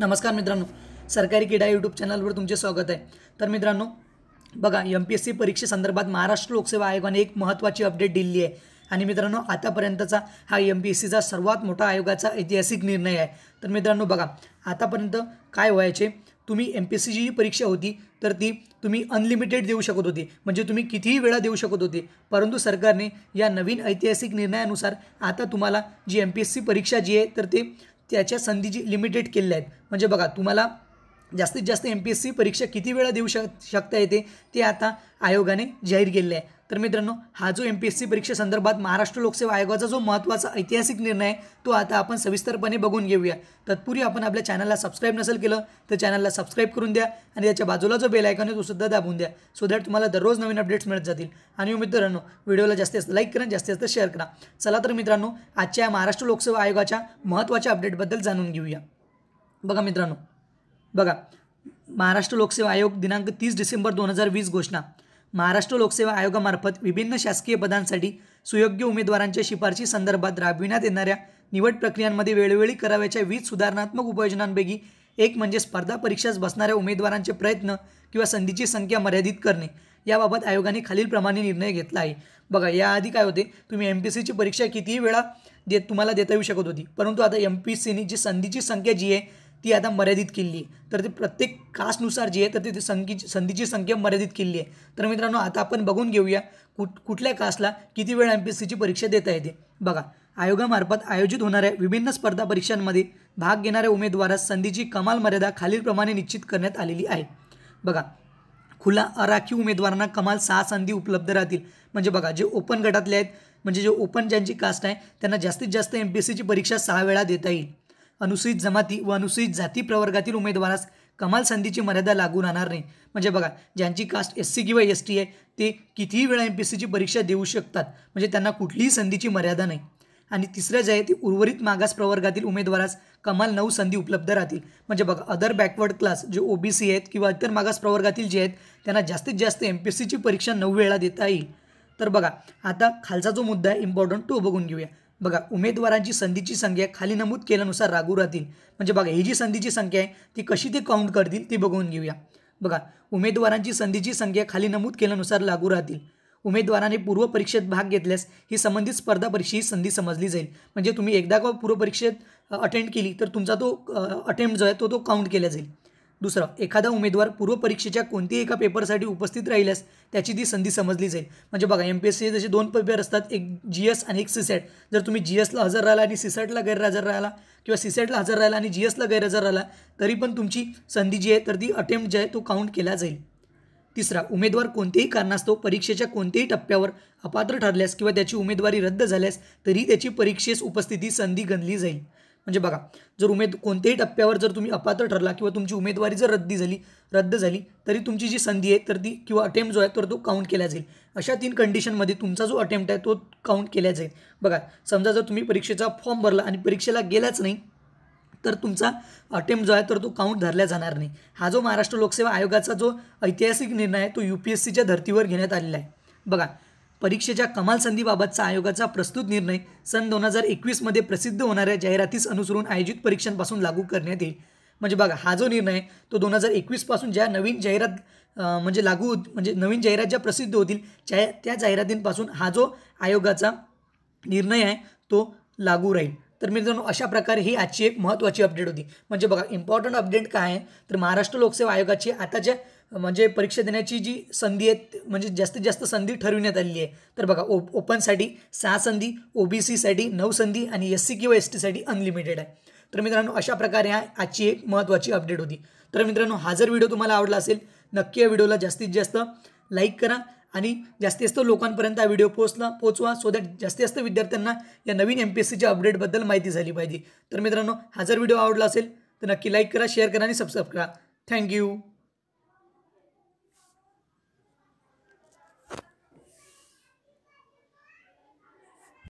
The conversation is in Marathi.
नमस्कार मित्रांनो सरकारी क्रीडा यूट्यूब चॅनलवर तुमचे स्वागत आहे तर मित्रांनो बघा एम पी एस सी परीक्षेसंदर्भात महाराष्ट्र लोकसेवा आयोगाने एक महत्त्वाची अपडेट दिली आहे आणि मित्रांनो आतापर्यंतचा हा एम पी एस सीचा सर्वात मोठा आयोगाचा ऐतिहासिक निर्णय आहे तर मित्रांनो बघा आतापर्यंत काय व्हायचे तुम्ही एम पी एस सीची जी परीक्षा होती तर ती तुम्ही अनलिमिटेड देऊ शकत होती म्हणजे तुम्ही कितीही वेळा देऊ शकत होते परंतु सरकारने या नवीन ऐतिहासिक निर्णयानुसार आता तुम्हाला जी एम पी एस सी परीक्षा जी आहे तर ते त्याच्या संधी जी लिमिटेड केलेल्या आहेत म्हणजे बघा तुम्हाला जास्तीत जास्त एम पी एस सी परीक्षा किती वेळा देऊ शक शकता येते ते आता आयोगाने जाहीर केले आहे तर मित्रांनो हा जो एम पी एस सी परीक्षेसंदर्भात महाराष्ट्र लोकसेवा आयोगाचा जो महत्त्वाचा ऐतिहासिक निर्णय तो आता आपण सविस्तरपणे बघून घेऊया तत्पूर्वी आपण आपल्या चॅनलला सबस्क्राईब नसेल केलं तर चॅनलला सबस्क्राईब करून द्या आणि त्याच्या बाजूला जो बेल आयकॉन आहे तो सुद्धा दाबून द्या सो दॅट तुम्हाला दररोज नवीन अपडेट्स मिळत जातील आणि हो मित्रांनो व्हिडिओला जास्तीत जास्त लाईक करा जास्तीत जास्त शेअर करा चला तर मित्रांनो आजच्या महाराष्ट्र लोकसेवा आयोगाच्या महत्त्वाच्या अपडेटबद्दल जाणून घेऊया बघा मित्रांनो बघा महाराष्ट्र लोकसेवा आयोग दिनांक तीस डिसेंबर दोन हजार वीस घोषणा महाराष्ट्र लोकसेवा आयोगामार्फत विभिन्न शासकीय पदांसाठी सुयोग्य उमेदवारांच्या शिफारशी संदर्भात राबविण्यात येणाऱ्या निवड प्रक्रियांमध्ये वेळोवेळी कराव्याच्या वीज सुधारणात्मक उपाययोजनांपैकी एक म्हणजे स्पर्धा परीक्षास बसणाऱ्या उमेदवारांचे प्रयत्न किंवा संधीची संख्या मर्यादित करणे याबाबत आयोगाने खालीलप्रमाणे निर्णय घेतला आहे बघा याआधी काय होते तुम्ही एम पी सीची परीक्षा कितीही वेळा देत तुम्हाला देता येऊ शकत होती परंतु आता एम पी सीनी जी संधीची संख्या जी आहे ती आता मर्यादित केली आहे तर ते प्रत्येक कास्टनुसार जी आहे तर ते संधीची संधीची संख्या मर्यादित केली आहे तर मित्रांनो आता आपण बघून घेऊया कुठ कुठल्या कास्टला किती वेळा एम पी एस सीची परीक्षा देता येते बघा आयोगामार्फत आयोजित होणाऱ्या विभिन्न स्पर्धा परीक्षांमध्ये भाग घेणाऱ्या उमेदवारास संधीची कमाल मर्यादा खालीलप्रमाणे निश्चित करण्यात आलेली आहे बघा खुला अराखी उमेदवारांना कमाल सहा संधी उपलब्ध राहतील म्हणजे बघा जे ओपन गटातले आहेत म्हणजे जे ओपन ज्यांची कास्ट आहे त्यांना जास्तीत जास्त एम पी एस सीची परीक्षा सहा वेळा देता येईल अनुसूचित जमाती व अनुसूचित जाती प्रवर्गातील उमेदवारास कमाल संधीची मर्यादा लागू राहणार नाही म्हणजे बघा ज्यांची कास्ट एस सी किंवा एस टी आहे ते कितीही वेळा एम पी एस सीची परीक्षा देऊ शकतात म्हणजे त्यांना कुठलीही संधीची मर्यादा नाही आणि तिसरं जे आहे ते उर्वरित मागास प्रवर्गातील उमेदवारास कमाल नऊ संधी उपलब्ध राहतील म्हणजे बघा अदर बॅकवर्ड क्लास जे ओ बी सी आहेत किंवा इतर मागास प्रवर्गातील जे आहेत त्यांना जास्तीत जास्त एम पी एस सीची परीक्षा नऊ वेळा देता येईल तर बघा आता खालचा जो मुद्दा आहे इम्पॉर्टंट तो बघून घेऊया बघा उमेदवारांची संधीची संख्या खाली नमूद केल्यानुसार रागू राहतील म्हणजे बघा ही जी संधीची संख्या आहे ती कशी ते काउंट करतील ती बघून घेऊया बघा उमेदवारांची संधीची संख्या खाली नमूद केल्यानुसार लागू राहतील उमेदवाराने पूर्वपरीक्षेत भाग घेतल्यास ही संबंधित स्पर्धा परीक्षा ही संधी समजली जाईल म्हणजे तुम्ही एकदा का पूर्वपरीक्षेत अटेंड केली तर तुमचा तो अटेम्प्ट जो आहे तो तो काउंट केला जाईल दुसरं एखादा उमेदवार पूर्वपरीक्षेच्या कोणत्याही एका पेपरसाठी उपस्थित राहिल्यास त्याची ती संधी समजली जाईल म्हणजे बघा एम पी एस सी जसे दोन पेपर असतात एक जी एस आणि एक सीसॅट जर तुम्ही जी एसला हजर राहिला आणि सीसॅटला गैरहजर राहिला किंवा सीसेटला हजर राहिला आणि जी एसला गैरहजर राहिला तरी पण तुमची संधी जी आहे तर ती अटेम्प्ट जे आहे तो काउंट केला जाईल तिसरा उमेदवार कोणत्याही कारणास्तव परीक्षेच्या कोणत्याही टप्प्यावर अपात्र ठरल्यास किंवा त्याची उमेदवारी रद्द झाल्यास तरी त्याची परीक्षेस उपस्थिती संधी गणली जाईल म्हणजे बघा जर उमेद कोणत्याही टप्प्यावर जर तुम्ही अपात्र ठरला किंवा तुमची उमेदवारी जर रद्दी झाली रद्द झाली तरी तुमची जी संधी आहे तर ती किंवा अटेम्प्ट जो आहे तर तो काउंट केला जाईल अशा तीन कंडिशनमध्ये तुमचा जो अटेम्प्ट आहे तो काउंट केला जाईल बघा समजा जर तुम्ही परीक्षेचा फॉर्म भरला आणि परीक्षेला गेलाच नाही तर तुमचा अटेम्प्ट जो आहे तर तो काउंट धरला जाणार नाही हा जो महाराष्ट्र लोकसेवा आयोगाचा जो ऐतिहासिक निर्णय आहे तो यू पी एस सीच्या धर्तीवर घेण्यात आलेला आहे बघा परीक्षेच्या कमाल संधीबाबतचा आयोगाचा प्रस्तुत निर्णय सन दोन हजार एकवीसमध्ये प्रसिद्ध होणाऱ्या जाहिरातीस अनुसरून आयोजित परीक्षांपासून लागू करण्यात येईल म्हणजे बघा हा जो निर्णय तो दोन हजार एकवीसपासून ज्या नवीन जाहिरात म्हणजे लागू म्हणजे नवीन जाहिरात ज्या प्रसिद्ध होतील त्या त्या जाहिरातींपासून हा जो आयोगाचा निर्णय आहे तो लागू राहील तर मित्रांनो अशा प्रकारे ही आजची एक महत्त्वाची अपडेट होती म्हणजे बघा इम्पॉर्टंट अपडेट काय आहे तर महाराष्ट्र लोकसेवा आयोगाची आता ज्या म्हणजे परीक्षा देण्याची जी संधी आहेत म्हणजे जास्तीत जास्त संधी ठरविण्यात आलेली आहे तर बघा ओ ओपनसाठी सहा संधी ओ बी सीसाठी नऊ संधी आणि एस सी किंवा एस टीसाठी अनलिमिटेड आहे तर मित्रांनो अशा प्रकारे आजची एक महत्त्वाची अपडेट होती तर मित्रांनो हा जर व्हिडिओ तुम्हाला आवडला असेल नक्की या व्हिडिओला जास्तीत जास्त लाईक करा आणि जास्तीत जास्त लोकांपर्यंत हा व्हिडिओ पोहोचला पोहोचवा सो दॅट जास्तीत जास्त विद्यार्थ्यांना या नवीन एम पी एस सीच्या अपडेटबद्दल माहिती झाली पाहिजे तर मित्रांनो हा जर व्हिडिओ आवडला असेल तर नक्की लाईक करा शेअर करा आणि सबस्क्राईब करा थँक्यू